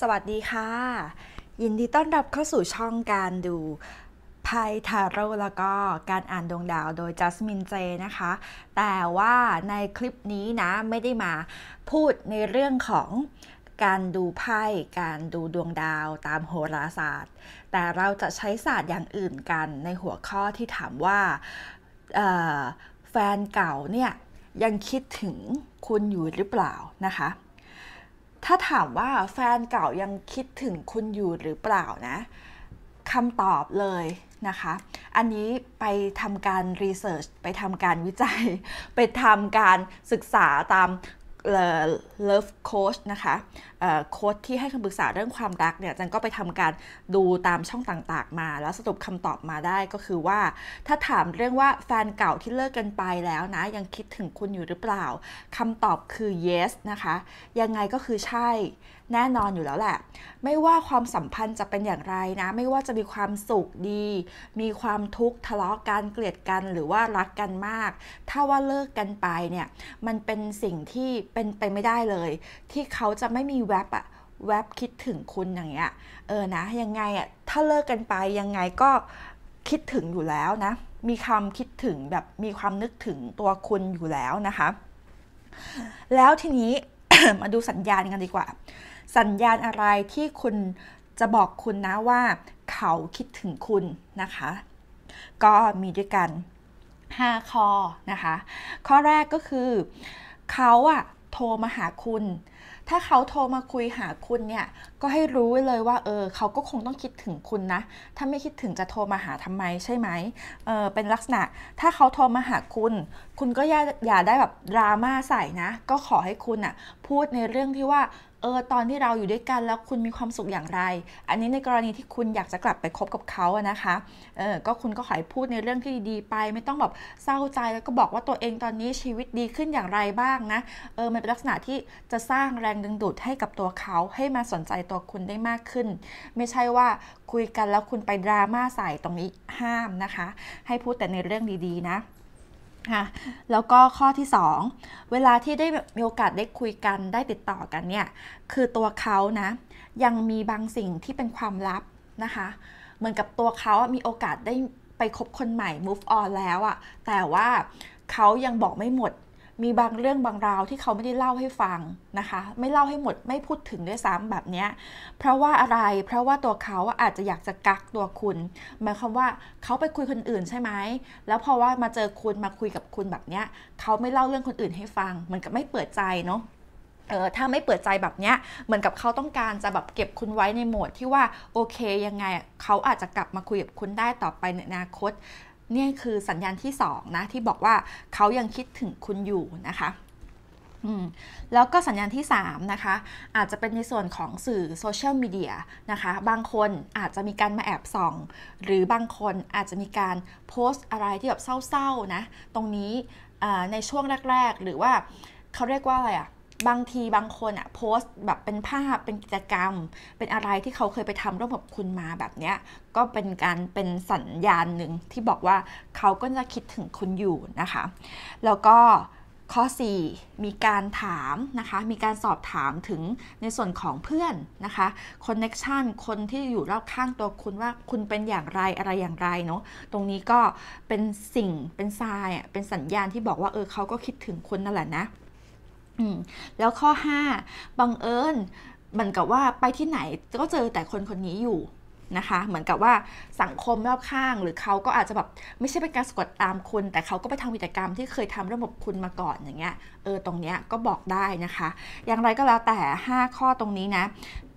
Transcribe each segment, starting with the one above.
สวัสดีค่ะ ยินดีต้อนรับเข้าสู่ช่องการดูไพ่ทาโร่แล้วก็การอ่านดวงดาวโดยจัสมินเจนะคะ แต่ว่าในคลิปนี้นะไม่ได้มาพูดในเรื่องของการดูไพ่การดูดวงดาวตามโหราศาสตร์ แต่เราจะใช้ศาสตร์อย่างอื่นกันในหัวข้อที่ถามว่าแฟนเก่าเนี่ยยังคิดถึงคุณอยู่หรือเปล่านะคะถ้าถามว่าแฟนเก่ายังคิดถึงคุณอยู่หรือเปล่านะคำตอบเลยนะคะ อันนี้ไปทำการรีเสิร์ชไปทำการวิจัย ไปทำการศึกษาตามเลิฟโค้ชนะคะโค้ชที่ให้คำปรึกษาเรื่องความรักเนี่ยจันก็ไปทำการดูตามช่องต่างๆมา แล้วสรุปคำตอบมาได้ก็คือว่า ถ้าถามเรื่องว่าแฟนเก่าที่เลิกกันไปแล้วนะยังคิดถึงคุณอยู่หรือเปล่าคำตอบคือ yes นะคะ ยังไงก็คือใช่แน่นอนอยู่แล้วแหละ ไม่ว่าความสัมพันธ์จะเป็นอย่างไรนะ ไม่ว่าจะมีความสุขดี มีความทุกข์ทะเลาะกันเกลียดกันหรือว่ารักกันมาก ถ้าว่าเลิกกันไปเนี่ยมันเป็นสิ่งที่เป็นไปไม่ได้เลยที่เขาจะไม่มีแวบอะแวบคิดถึง คุณ อย่างเงี้ยเออนะยังไงอะถ้าเลิกกันไปยังไงก็คิดถึงอยู่แล้วนะมีคำคิดถึงแบบมีความนึกถึงตัวคุณอยู่แล้วนะคะ แล้วทีนี้มาดูสัญญาณ กัน ดีกว่า สัญญาณอะไรที่คุณจะบอกคุณนะว่าเขาคิดถึงคุณนะคะ ก็มีด้วยกัน5ข้อนะคะข้อแรกก็คือเขาอะโทรมาหาคุณถ้าเขาโทรมาคุยหาคุณเนี่ย ก็ให้รู้ไว้เลยว่าเออเขาก็คงต้องคิดถึงคุณนะ ถ้าไม่คิดถึงจะโทรมาหาทำไมใช่ไหมเออเป็นลักษณะ ถ้าเขาโทรมาหาคุณ คุณก็อย่าอย่าได้แบบดราม่าใส่นะ ก็ขอให้คุณอะพูดในเรื่องที่ว่า เออตอนที่เราอยู่ด้วยกันแล้วคุณมีความสุขอย่างไร อันนี้ในกรณีที่คุณอยากจะกลับไปคบกับเขาอะนะคะ เออก็คุณก็ขอให้พูดในเรื่องที่ดีๆไป ไม่ต้องแบบเศร้าใจแล้วก็บอกว่าตัวเองตอนนี้ชีวิตดีขึ้นอย่างไรบ้างนะ เออมันเป็นลักษณะที่จะสร้างแรงดึงดูดให้กับตัวเขาให้มาสนใจตัวคุณได้มากขึ้น ไม่ใช่ว่าคุยกันแล้วคุณไปดราม่าใส่ตรงนี้ห้ามนะคะ ให้พูดแต่ในเรื่องดีๆนะค่ะแล้วก็ข้อที่ 2 เวลาที่ได้มีโอกาสได้คุยกันได้ติดต่อกันเนี่ยคือตัวเขานะยังมีบางสิ่งที่เป็นความลับ นะคะ เหมือนกับตัวเขามีโอกาสได้ไปคบคนใหม่ move on แล้วอะแต่ว่าเขายังบอกไม่หมดมีบางเรื่องบางราวที่เขาไม่ได้เล่าให้ฟังนะคะ ไม่เล่าให้หมดไม่พูดถึงด้วยซ้ำแบบนี้เพราะว่าอะไรเพราะว่าตัวเขาอาจจะอยากจะกักตัวคุณหมายความว่า เขาไปคุยคนอื่นใช่ไหมแล้วพอว่ามาเจอคุณมาคุยกับคุณแบบนี้เขาไม่เล่าเรื่องคนอื่นให้ฟังเหมือนกับไม่เปิดใจ เนาะเออถ้าไม่เปิดใจแบบเนี้ยเหมือนกับเขาต้องการจะแบบเก็บคุณไว้ในโหมดที่ว่าโอเคยังไงเขาอาจจะกลับมาคุยกับคุณได้ต่อไปในอนาคตนี่คือสัญญาณที่ 2 นะ ที่บอกว่าเขายังคิดถึงคุณอยู่นะคะแล้วก็สัญญาณที่ 3 นะคะ อาจจะเป็นในส่วนของสื่อโซเชียลมีเดียนะคะ บางคนอาจจะมีการมาแอบส่องหรือบางคนอาจจะมีการโพสต์อะไรที่แบบเศร้า ๆ นะ ตรงนี้ในช่วงแรก ๆหรือว่าเขาเรียกว่าอะไรอะบางทีบางคนอะโพสต์แบบเป็นภาพเป็นกิจกรรม เป็นอะไรที่เขาเคยไปทำร่วมกับคุณมาแบบเนี้ยก็เป็นการเป็นสัญญาณหนึ่งที่บอกว่าเขาก็จะคิดถึงคุณอยู่นะคะแล้วก็ข้อ 4 มีการถามนะคะ มีการสอบถามถึงในส่วนของเพื่อนนะคะคอนเน็ชันคนที่อยู่รอบข้างตัวคุณว่าคุณเป็นอย่างไรอะไรอย่างไรเนาะตรงนี้ก็เป็นสิ่งเป็นทรายเป็นสัญญาณที่บอกว่าเออเขาก็คิดถึงคุณนั่นแหละนะแล้วข้อ 5บังเอิญเหมือนกับว่าไปที่ไหนก็เจอแต่คนคนนี้อยู่นะคะเหมือนกับว่าสังคมรอบข้างหรือเขาก็อาจจะแบบไม่ใช่เป็นการสะกดตามคุณ แต่เขาก็ไปทำกิจกรรมที่เคยทำระบบคุณมาก่อนอย่างเงี้ยเออตรงเนี้ยก็บอกได้นะคะ อย่างไรก็แล้วแต่ 5 ข้อตรงนี้นะ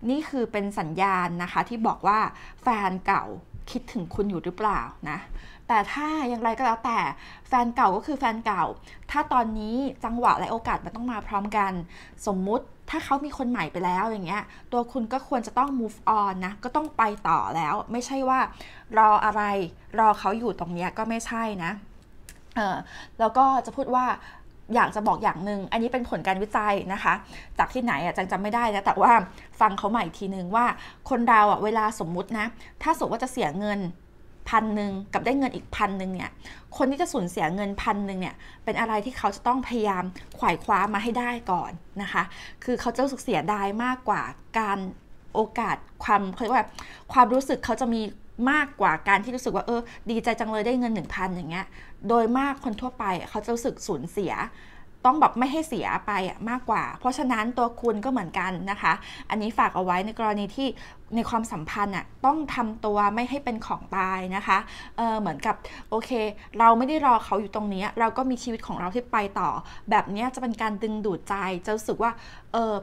นี่คือเป็นสัญญาณนะคะ ที่บอกว่าแฟนเก่าคิดถึงคุณอยู่หรือเปล่านะ แต่ถ้าอย่างไรก็แล้วแต่แฟนเก่าก็คือแฟนเก่า ถ้าตอนนี้จังหวะและโอกาสมันต้องมาพร้อมกัน สมมุติถ้าเขามีคนใหม่ไปแล้วอย่างเงี้ย ตัวคุณก็ควรจะต้อง move on นะก็ต้องไปต่อแล้วไม่ใช่ว่ารออะไรรอเขาอยู่ตรงเนี้ยก็ไม่ใช่นะแล้วก็จะพูดว่าอยากจะบอกอย่างหนึ่งอันนี้เป็นผลการวิจัยนะคะ จากที่ไหนอ่ะจังจำไม่ได้นะ แต่ว่าฟังเขาใหม่ทีนึงว่า คนเราอ่ะเวลาสมมุตินะ ถ้าสมมติว่าจะเสียเงินพันหนึ่งกับได้เงินอีกพันหนึ่งเนี่ย คนที่จะสูญเสียเงินพันหนึ่งเนี่ย เป็นอะไรที่เขาจะต้องพยายามขวายคว้ามาให้ได้ก่อนนะคะ คือเขาจะรู้สึกเสียดายมากกว่าการโอกาสความเขาเรียกว่าความรู้สึกเขาจะมีมากกว่าการที่รู้สึกว่าเออ ดีใจจังเลยได้เงิน 1,000อย่างเงี้ย โดยมากคนทั่วไปเขาจะรู้สึกสูญเสีย ต้องแบบไม่ให้เสียไปมากกว่า เพราะฉะนั้นตัวคุณก็เหมือนกันนะคะ อันนี้ฝากเอาไว้ในกรณีที่ในความสัมพันธ์อ่ะต้องทำตัวไม่ให้เป็นของตายนะคะเเหมือนกับ โอเค เราไม่ได้รอเขาอยู่ตรงนี้ เราก็มีชีวิตของเราที่ไปต่อ แบบนี้จะเป็นการดึงดูดใจจะรู้สึกว่าเออ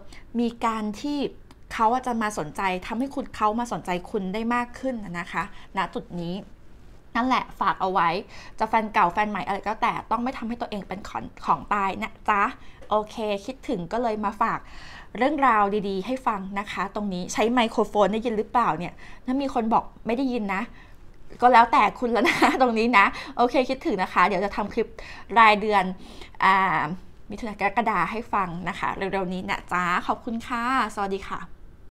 มีการที่เขาจะมาสนใจทำให้คุณเขามาสนใจคุณได้มากขึ้นนะคะณนะจุดนี้นั่นแหละฝากเอาไว้จะแฟนเก่าแฟนใหม่อะไรก็แต่ต้องไม่ทำให้ตัวเองเป็นขอนของตายนะจ๊ะโอเค คิดถึงก็เลยมาฝากเรื่องราวดี ๆ ให้ฟังนะคะ ตรงนี้ใช้ไมโครโฟนได้ยินหรือเปล่าเนี่ยถ้ามีคนบอกไม่ได้ยินนะ ก็แล้วแต่คุณแล้วนะตรงนี้นะ โอเคคิดถึงนะคะ เดี๋ยวจะทำคลิปรายเดือนอมิถุนายนกรกฎาให้ฟังนะคะเร็วๆนี้นะจ๊ะขอบคุณค่ะสวัสดีค่ะ